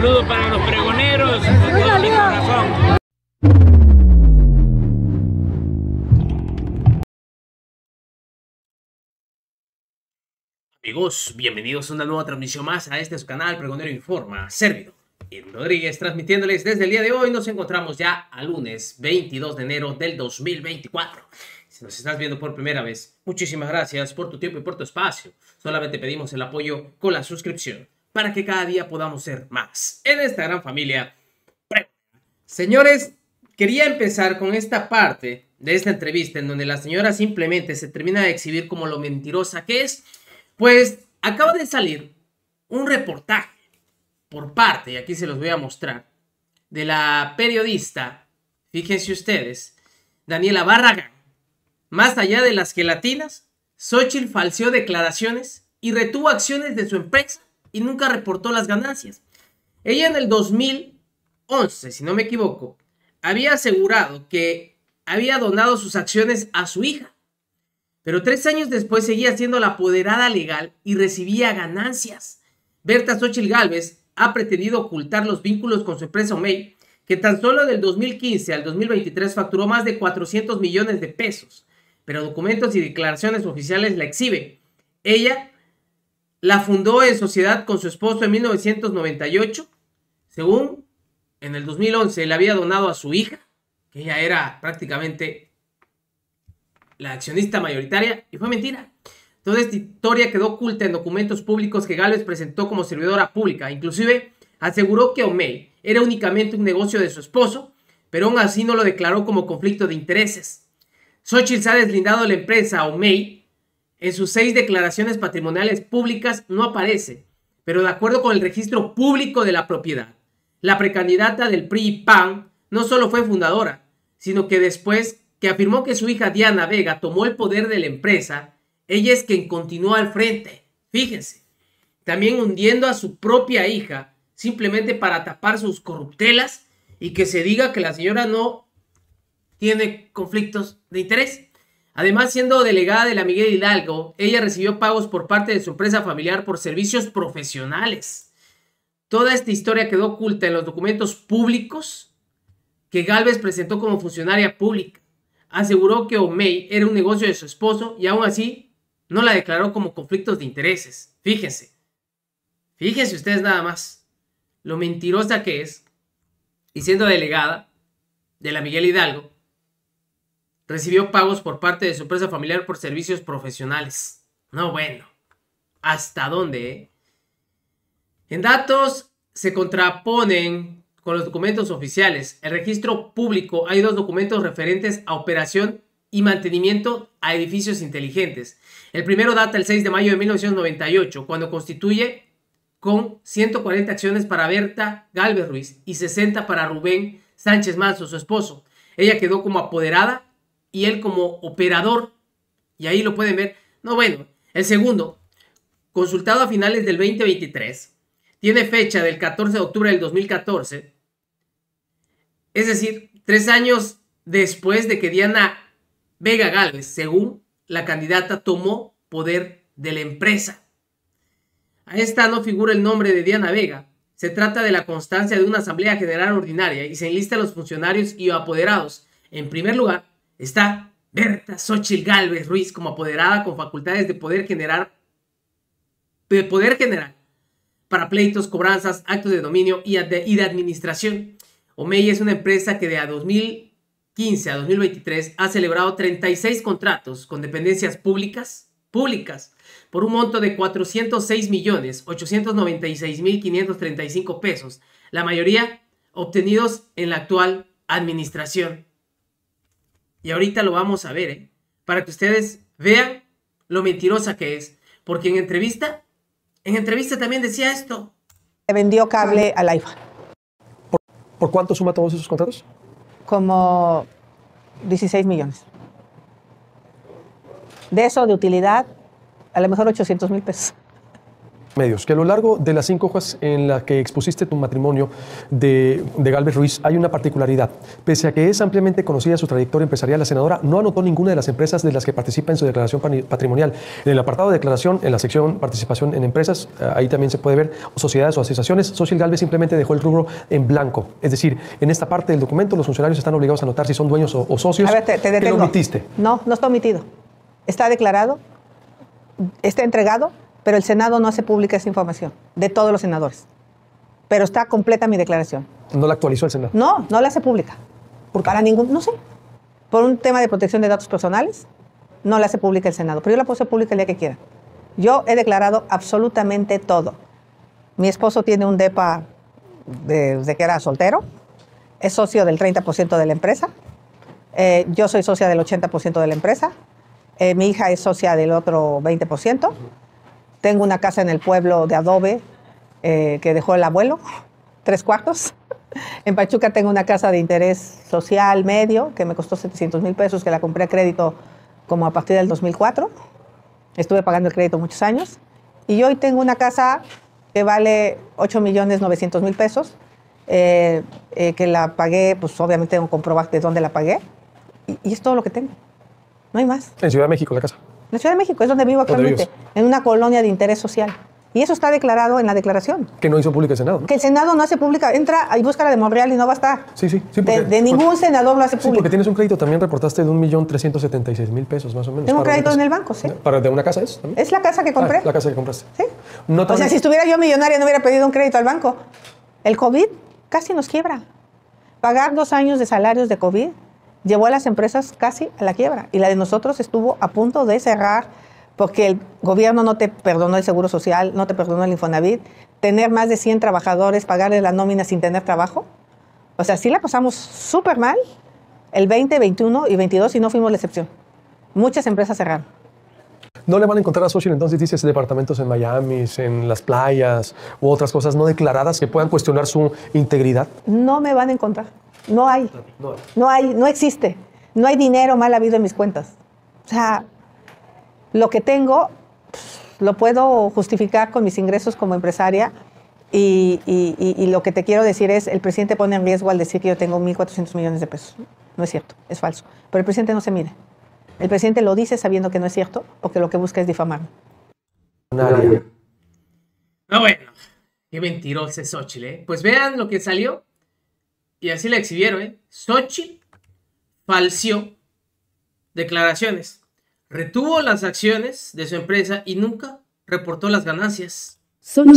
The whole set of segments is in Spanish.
saludo para los pregoneros. corazón. Amigos, bienvenidos a una nueva transmisión más a este canal Pregonero Informa, Servido Y Rodríguez transmitiéndoles desde el día de hoy. Nos encontramos ya a lunes 22 de enero del 2024. Si nos estás viendo por primera vez, muchísimas gracias por tu tiempo y por tu espacio. Solamente pedimos el apoyo con la suscripción para que cada día podamos ser más en esta gran familia. Señores, quería empezar con esta parte de esta entrevista en donde la señora simplemente se termina de exhibir como lo mentirosa que es, pues acaba de salir un reportaje por parte, y aquí se los voy a mostrar, de la periodista, fíjense ustedes, Daniela Barragán. Más allá de las gelatinas, Xochitl falseó declaraciones y retuvo acciones de su empresa y nunca reportó las ganancias. Ella en el 2011, si no me equivoco, había asegurado que había donado sus acciones a su hija, pero tres años después seguía siendo la apoderada legal y recibía ganancias. Berta Xochitl Galvez ha pretendido ocultar los vínculos con su empresa may que tan solo del 2015 al 2023 facturó más de 400 millones de pesos, pero documentos y declaraciones oficiales la exhiben. Ella la fundó en sociedad con su esposo en 1998. Según en el 2011 le había donado a su hija, que ella era prácticamente la accionista mayoritaria, y fue mentira. Entonces, esta historia quedó oculta en documentos públicos que Galvez presentó como servidora pública. Inclusive, aseguró que Omei era únicamente un negocio de su esposo, pero aún así no lo declaró como conflicto de intereses. Xochitl se ha deslindado de la empresa Omei en sus seis declaraciones patrimoniales públicas no aparece, pero de acuerdo con el registro público de la propiedad, la precandidata del PRI PAN no solo fue fundadora, sino que después que afirmó que su hija Diana Vega tomó el poder de la empresa, ella es quien continuó al frente. Fíjense, también hundiendo a su propia hija simplemente para tapar sus corruptelas y que se diga que la señora no tiene conflictos de interés. Además, siendo delegada de la Miguel Hidalgo, ella recibió pagos por parte de su empresa familiar por servicios profesionales. Toda esta historia quedó oculta en los documentos públicos que Galvez presentó como funcionaria pública. Aseguró que Omey era un negocio de su esposo y aún así no la declaró como conflictos de intereses. Fíjense. Fíjense ustedes nada más lo mentirosa que es y siendo delegada de la Miguel Hidalgo, recibió pagos por parte de su empresa familiar por servicios profesionales. No, bueno. ¿Hasta dónde? Eh? En datos se contraponen con los documentos oficiales. El registro público hay dos documentos referentes a operación y mantenimiento a edificios inteligentes. El primero data el 6 de mayo de 1998, cuando constituye con 140 acciones para Berta Galvez Ruiz y 60 para Rubén Sánchez Manso, su esposo. Ella quedó como apoderada y él como operador, y ahí lo pueden ver. No, bueno, el segundo, consultado a finales del 2023, tiene fecha del 14 de octubre del 2014, es decir, tres años después de que Diana Vega Gálvez, según la candidata, tomó poder de la empresa. A esta no figura el nombre de Diana Vega. Se trata de la constancia de una Asamblea General Ordinaria y se enlistan los funcionarios y apoderados, en primer lugar, Está Berta Xochitl Galvez Ruiz como apoderada con facultades de poder generar de poder general para pleitos, cobranzas, actos de dominio y de, administración. Omeya es una empresa que de a 2015 a 2023 ha celebrado 36 contratos con dependencias públicas, públicas por un monto de 406 millones mil pesos, la mayoría obtenidos en la actual administración. Y ahorita lo vamos a ver, ¿eh? para que ustedes vean lo mentirosa que es. Porque en entrevista, en entrevista también decía esto. Se vendió cable a la IFA. ¿Por, ¿Por cuánto suma todos esos contratos? Como 16 millones. De eso, de utilidad, a lo mejor 800 mil pesos medios, que a lo largo de las cinco hojas en las que expusiste tu matrimonio de, Galvez Ruiz hay una particularidad. Pese a que es ampliamente conocida su trayectoria empresarial, la senadora no anotó ninguna de las empresas de las que participa en su declaración patrimonial. En el apartado de declaración, en la sección participación en empresas, eh, ahí también se puede ver sociedades o asociaciones, Social Galvez simplemente dejó el rubro en blanco. Es decir, en esta parte del documento los funcionarios están obligados a anotar si son dueños o, socios. te, omitiste? No, no está omitido. Está declarado, está entregado pero el Senado no hace pública esa información de todos los senadores. Pero está completa mi declaración. ¿No la actualizó el Senado? No, no la hace pública. ¿Por ningún, no sé. Por un tema de protección de datos personales, no la hace pública el Senado, pero yo la puedo hacer pública el día que quiera. Yo he declarado absolutamente todo. Mi esposo tiene un DEPA de, desde que era soltero, es socio del 30% de la empresa, eh, yo soy socia del 80% de la empresa, eh, mi hija es socia del otro 20%. Tengo una casa en el pueblo de adobe eh, que dejó el abuelo, tres cuartos. En Pachuca tengo una casa de interés social medio que me costó 700 mil pesos, que la compré a crédito como a partir del 2004. Estuve pagando el crédito muchos años. Y hoy tengo una casa que vale 8 millones 900 mil pesos, eh, eh, que la pagué, pues obviamente tengo que comprobar de dónde la pagué. y es todo lo que tengo. No hay más. En Ciudad de México la casa. La Ciudad de México es donde vivo actualmente, en una colonia de interés social. Y eso está declarado en la declaración. Que no hizo pública el Senado. Que el Senado no hace pública. Entra y busca la de Monreal y no va a estar. Sí, sí. sí de, ningún senador lo hace público. Sí, porque tienes un crédito, también reportaste de 1.376.000 pesos más o menos. Tengo un crédito en el banco, sí. ¿Para de una casa es? Es la casa que compré. Ah, la casa que compraste. Sí. o sea, si estuviera yo millonaria no hubiera pedido un crédito al banco. El COVID casi nos quiebra. Pagar dos años de salarios de COVID llevó a las empresas casi a la quiebra y la de nosotros estuvo a punto de cerrar porque el gobierno no te perdonó el seguro social, no te perdonó el Infonavit, tener más de 100 trabajadores, pagarles la nómina sin tener trabajo. O sea, sí la pasamos súper mal el 20, 21 y 22 y no fuimos la excepción. Muchas empresas cerraron. No le van a encontrar a Social, entonces dices departamentos en Miami, en las playas u otras cosas no declaradas que puedan cuestionar su integridad. No me van a encontrar. No hay. No hay, no existe. No hay dinero mal habido en mis cuentas. O sea, lo que tengo lo puedo justificar con mis ingresos como empresaria y, lo que te quiero decir es, el presidente pone en riesgo al decir que yo tengo 1.400 millones de pesos. No es cierto, es falso. Pero el presidente no se mide. El presidente lo dice sabiendo que no es cierto o que lo que busca es difamarme. No, bueno, qué mentiroso es Xochitl, Chile. ¿eh? Pues vean lo que salió y así la exhibieron, ¿eh? Sochi falció declaraciones, retuvo las acciones de su empresa y nunca reportó las ganancias. Son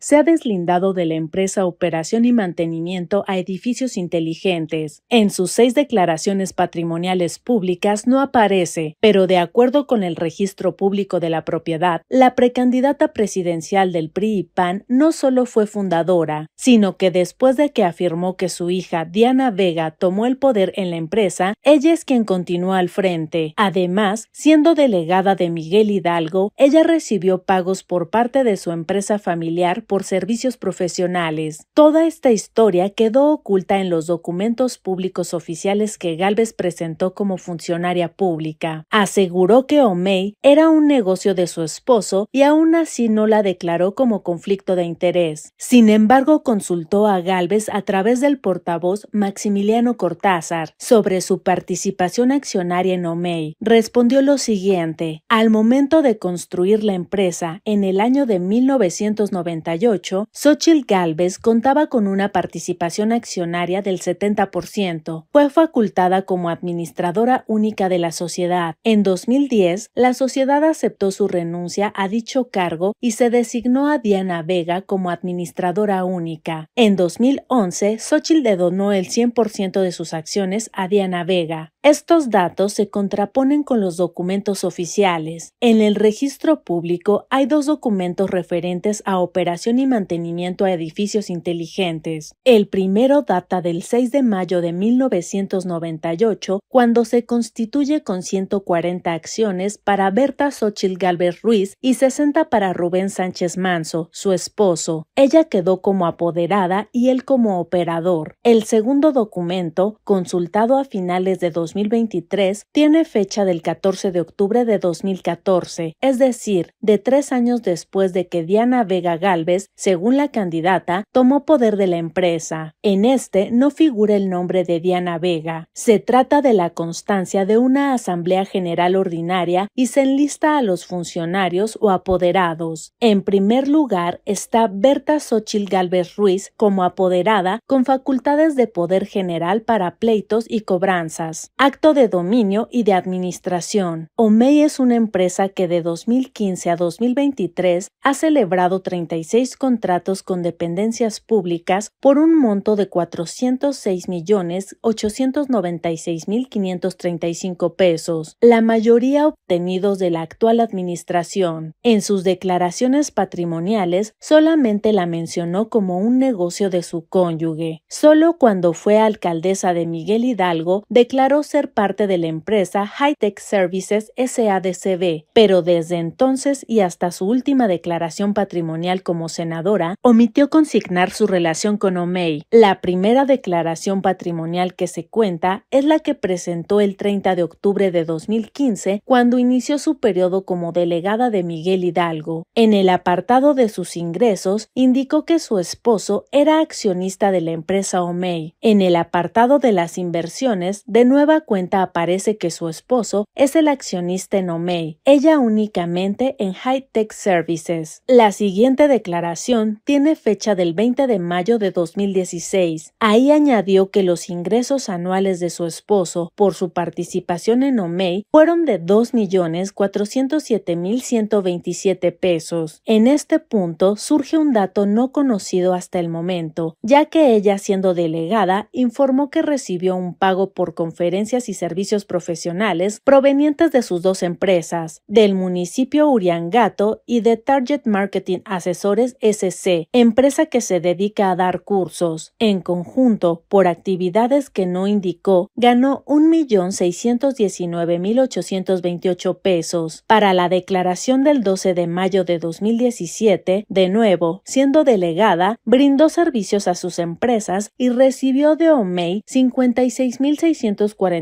se ha deslindado de la empresa Operación y Mantenimiento a Edificios Inteligentes. En sus seis declaraciones patrimoniales públicas no aparece, pero de acuerdo con el registro público de la propiedad, la precandidata presidencial del PRI y PAN no solo fue fundadora, sino que después de que afirmó que su hija Diana Vega tomó el poder en la empresa, ella es quien continúa al frente. Además, siendo delegada de Miguel Hidalgo, ella recibió pagos por parte de su empresa familiar por servicios profesionales. Toda esta historia quedó oculta en los documentos públicos oficiales que Galvez presentó como funcionaria pública. Aseguró que Omey era un negocio de su esposo y aún así no la declaró como conflicto de interés. Sin embargo, consultó a Galvez a través del portavoz Maximiliano Cortázar sobre su participación accionaria en Omey. Respondió lo siguiente: Al momento de construir la empresa, en el año de 1998, Xochitl Gálvez contaba con una participación accionaria del 70%. Fue facultada como administradora única de la sociedad. En 2010, la sociedad aceptó su renuncia a dicho cargo y se designó a Diana Vega como administradora única. En 2011, Xochitl le donó el 100% de sus acciones a Diana Vega. Estos datos se contraponen con los documentos oficiales. En el registro público hay dos documentos referentes a operación y mantenimiento a edificios inteligentes. El primero data del 6 de mayo de 1998, cuando se constituye con 140 acciones para Berta Sóchil Galvez Ruiz y 60 para Rubén Sánchez Manso, su esposo. Ella quedó como apoderada y él como operador. El segundo documento, consultado a finales de 2023 tiene fecha del 14 de octubre de 2014, es decir, de tres años después de que Diana Vega Galvez, según la candidata, tomó poder de la empresa. En este no figura el nombre de Diana Vega. Se trata de la constancia de una Asamblea General Ordinaria y se enlista a los funcionarios o apoderados. En primer lugar está Berta Xochil Galvez Ruiz como apoderada con facultades de poder general para pleitos y cobranzas acto de dominio y de administración. Omei es una empresa que de 2015 a 2023 ha celebrado 36 contratos con dependencias públicas por un monto de 406.896.535 pesos, la mayoría obtenidos de la actual administración. En sus declaraciones patrimoniales solamente la mencionó como un negocio de su cónyuge. Solo cuando fue alcaldesa de Miguel Hidalgo declaró ser parte de la empresa Hightech Services SADCB, pero desde entonces y hasta su última declaración patrimonial como senadora, omitió consignar su relación con Omei. La primera declaración patrimonial que se cuenta es la que presentó el 30 de octubre de 2015, cuando inició su periodo como delegada de Miguel Hidalgo. En el apartado de sus ingresos, indicó que su esposo era accionista de la empresa Omei. En el apartado de las inversiones, de nueva cuenta aparece que su esposo es el accionista en Omei, ella únicamente en High Services. La siguiente declaración tiene fecha del 20 de mayo de 2016. Ahí añadió que los ingresos anuales de su esposo por su participación en Omei fueron de 2.407.127 pesos. En este punto surge un dato no conocido hasta el momento, ya que ella siendo delegada informó que recibió un pago por conferencia y servicios profesionales provenientes de sus dos empresas, del municipio Uriangato y de Target Marketing Asesores SC, empresa que se dedica a dar cursos. En conjunto, por actividades que no indicó, ganó 1.619.828 pesos para la declaración del 12 de mayo de 2017, de nuevo, siendo delegada, brindó servicios a sus empresas y recibió de OMEI 56.640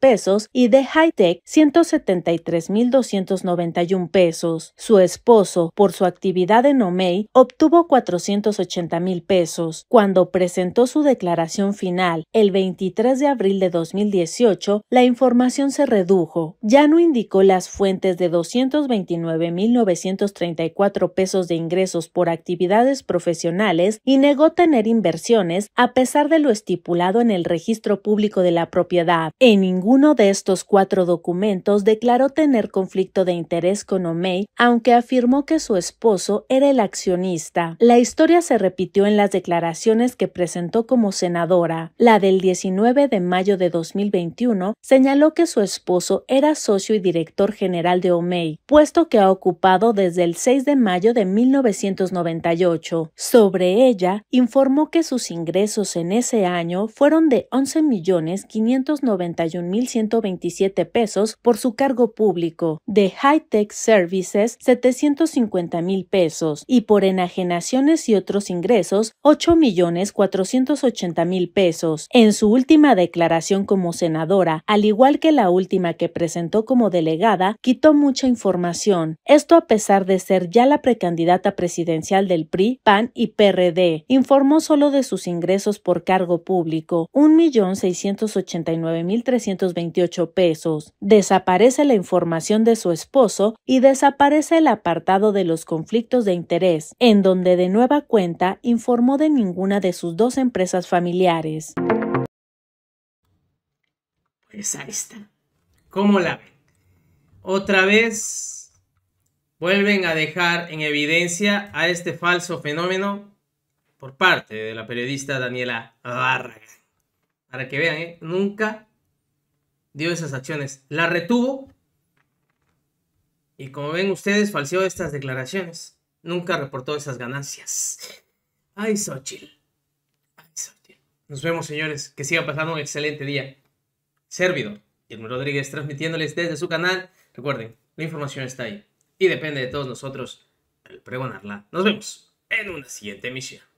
pesos y de Hightech 173.291 pesos. Su esposo, por su actividad en Omei, obtuvo 480.000 pesos. Cuando presentó su declaración final el 23 de abril de 2018, la información se redujo. Ya no indicó las fuentes de 229.934 pesos de ingresos por actividades profesionales y negó tener inversiones a pesar de lo estipulado en el registro público de la propiedad. En ninguno de estos cuatro documentos declaró tener conflicto de interés con Omey, aunque afirmó que su esposo era el accionista. La historia se repitió en las declaraciones que presentó como senadora. La del 19 de mayo de 2021 señaló que su esposo era socio y director general de Omey, puesto que ha ocupado desde el 6 de mayo de 1998. Sobre ella, informó que sus ingresos en ese año fueron de 11 millones 590 91.127 pesos por su cargo público, de High Tech Services 750.000 pesos y por enajenaciones y otros ingresos 8.480.000 pesos. En su última declaración como senadora, al igual que la última que presentó como delegada, quitó mucha información. Esto a pesar de ser ya la precandidata presidencial del PRI, PAN y PRD. Informó solo de sus ingresos por cargo público, 1.689.000 veintiocho pesos. Desaparece la información de su esposo y desaparece el apartado de los conflictos de interés, en donde de nueva cuenta informó de ninguna de sus dos empresas familiares. Pues ahí está. ¿Cómo la ven? Otra vez vuelven a dejar en evidencia a este falso fenómeno por parte de la periodista Daniela Barragán. Para que vean, ¿eh? nunca dio esas acciones. La retuvo y como ven ustedes falseó estas declaraciones. Nunca reportó esas ganancias. Ay, Xochitl. Ay, Xochitl. Nos vemos, señores. Que sigan pasando un excelente día. Servido. Guillermo Rodríguez transmitiéndoles desde su canal. Recuerden, la información está ahí. Y depende de todos nosotros el pregonarla. Nos vemos en una siguiente emisión.